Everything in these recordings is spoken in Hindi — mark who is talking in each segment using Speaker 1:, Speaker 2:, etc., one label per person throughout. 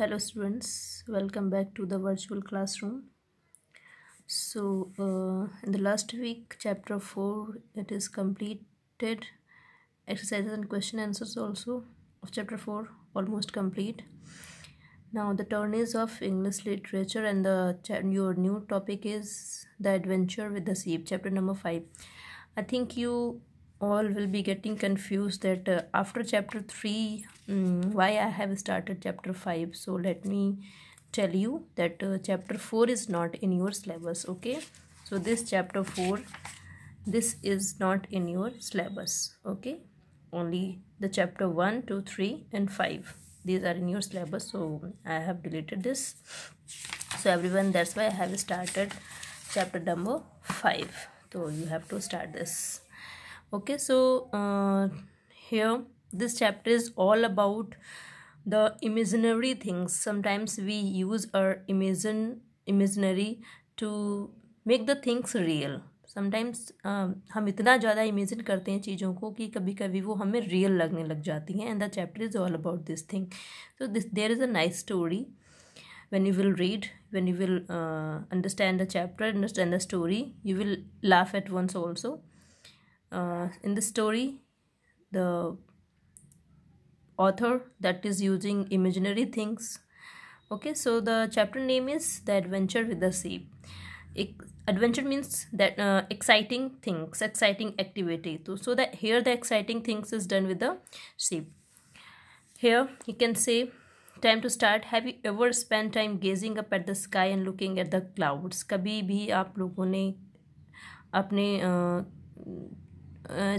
Speaker 1: hello students welcome back to the virtual classroom so uh, in the last week chapter 4 it is completed exercises and question answers also of chapter 4 almost complete now the turn is of english literature and the your new topic is the adventure with the sea chapter number 5 i think you all will be getting confused that uh, after chapter 3 um, why i have started chapter 5 so let me tell you that uh, chapter 4 is not in your syllabus okay so this chapter 4 this is not in your syllabus okay only the chapter 1 2 3 and 5 these are in your syllabus so i have deleted this so everyone that's why i have started chapter number 5 so you have to start this okay so uh, here this chapter is all about the imaginary things sometimes we use our imagine imaginary to make the things real Sometimes, uh, हम इतना ज़्यादा imagine करते हैं चीज़ों को कि कभी कभी वो हमें real लगने लग जाती हैं And the chapter is all about this thing. So this there is a nice story. when you will read when you will uh, understand the chapter understand the story you will laugh at once also uh, in the story the author that is using imaginary things okay so the chapter name is the adventure with the sheep adventure means that uh, exciting things exciting activity so, so that here the exciting things is done with the sea here you can say time to start have you ever spent time gazing up at the sky and looking at the clouds कभी भी आप लोगों ने अपने uh,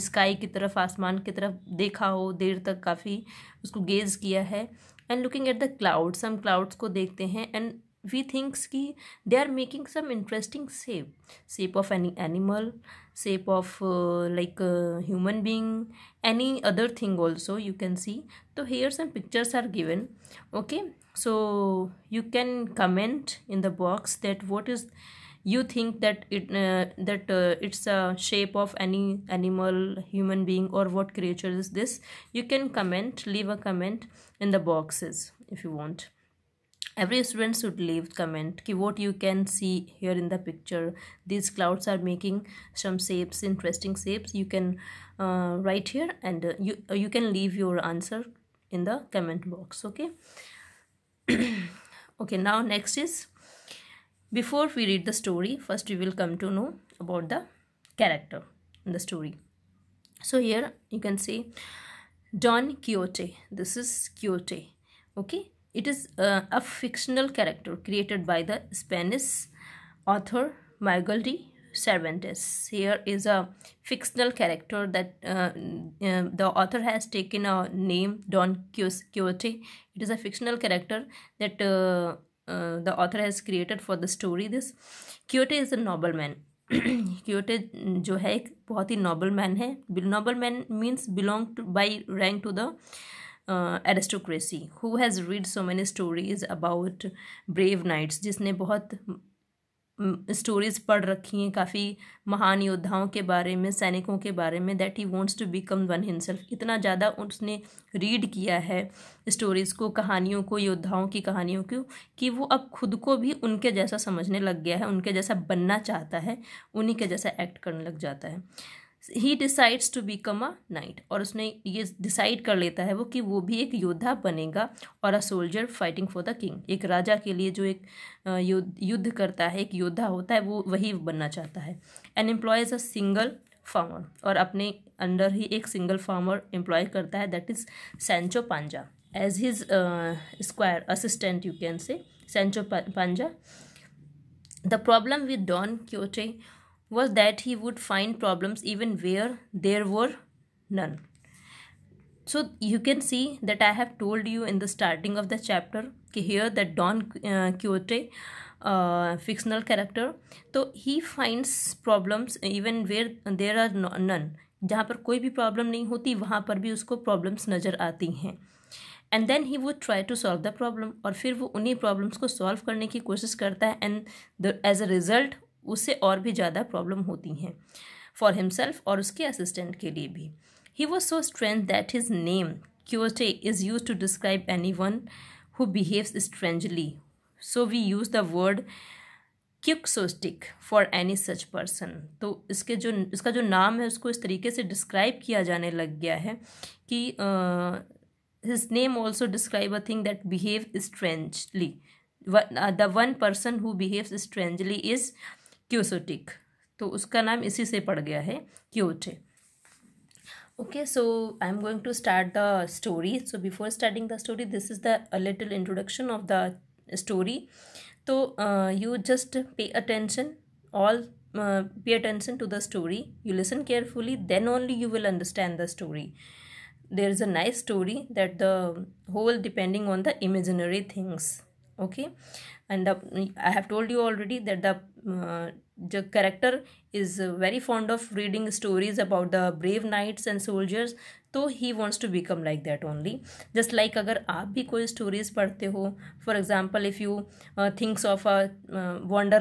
Speaker 1: स्काई की तरफ आसमान की तरफ देखा हो देर तक काफ़ी उसको गेज किया है and looking at the clouds हम क्लाउड्स को देखते हैं एंड वी थिंक्स कि they are making some interesting shape shape of any animal shape of like human being any other thing also you can see तो here some pictures are given okay so you can comment in the box that what is you think that it uh, that uh, it's a shape of any animal human being or what creature is this you can comment leave a comment in the boxes if you want every student should leave comment ki what you can see here in the picture these clouds are making some shapes interesting shapes you can uh, write here and uh, you uh, you can leave your answer in the comment box okay okay now next is before we read the story first we will come to know about the character in the story so here you can see don quixote this is quixote okay it is uh, a fictional character created by the spanish author miguel de cervantes here is a fictional character that uh, uh, the author has taken a name don quixote it is a fictional character that uh, uh, the author has created for the story this Quixote is a noble man Quixote जो है एक बहुत ही नॉबल मैन है noble man means belong to by rank to the aristocracy who has read so many stories about brave knights जिसने बहुत स्टोरीज पढ़ रखी हैं काफ़ी महान योद्धाओं के बारे में सैनिकों के बारे में that he wants to become one himself इतना ज़्यादा उसने रीड किया है स्टोरीज़ को कहानियों को योद्धाओं की कहानियों को कि वो अब खुद को भी उनके जैसा समझने लग गया है उनके जैसा बनना चाहता है उन्हीं के जैसा एक्ट करने लग जाता है he decides to become a knight और उसने ये डिसाइड कर लेता है वो कि वो भी एक योद्धा बनेगा और a soldier fighting for the king एक राजा के लिए जो एक युद्ध करता है एक योद्धा होता है वो वही बनना चाहता है and employs a single farmer और अपने अंडर ही एक सिंगल फार्मर एम्प्लॉय करता है that is Sancho Panza as his squire assistant you can say Sancho Panza the problem with Don Quixote was that he would find problems even where there were none. So you can see that I have told you in the starting of the chapter here that Don uh, Quixote, uh, fictional character, so he finds problems even where there are none jahan par koi bhi problem nahi hoti wahan par bhi usko problems nazar aati hain and then he would try to solve the problem aur fir wo unhi problems ko solve karne ki koshish karta hai and the, as a result उससे और भी ज़्यादा प्रॉब्लम होती हैं फॉर हिमसेल्फ और उसके असिस्टेंट के लिए भी he was so strength that his name Quixote is use to describe anyone who behaves strangely so we use the word quixotic for any such person तो इसके जो इसका जो नाम है उसको इस तरीके से डिस्क्राइब किया जाने लग गया है कि his name also describe a thing that behave strangely the one person who behave strangely is quixotic तो उसका नाम इसी से पड़ गया है Quixote okay so I am going to start the story so before starting the story this is the little introduction of the story तो you just pay attention all pay attention to the story you listen carefully then only you will understand the story there is a nice story that the whole depending on the imaginary things okay and the, I have told you already that the uh, जो character is very fond of reading stories about the brave knights and soldiers तो he wants to become like that only just like अगर आप भी कोई स्टोरीज़ पढ़ते हो for example if you thinks of a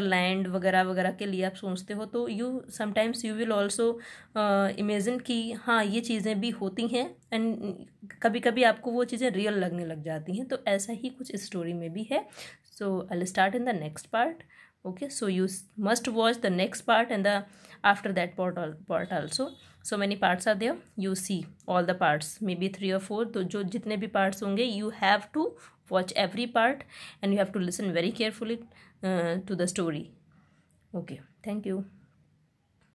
Speaker 1: land वगैरह वगैरह के लिए आप सोचते हो तो you sometimes you will also imagine कि हाँ ये चीज़ें भी होती हैं एंड कभी कभी आपको वो चीज़ें रियल लगने लग जाती हैं तो ऐसा ही कुछ स्टोरी में भी है so I start in the next part okay so you must watch the next part and the after that part, part also so many parts are there you see all the parts maybe three or four तो जो jitne भी parts honge, you have to watch every part and you have to listen very carefully uh, to the story okay thank you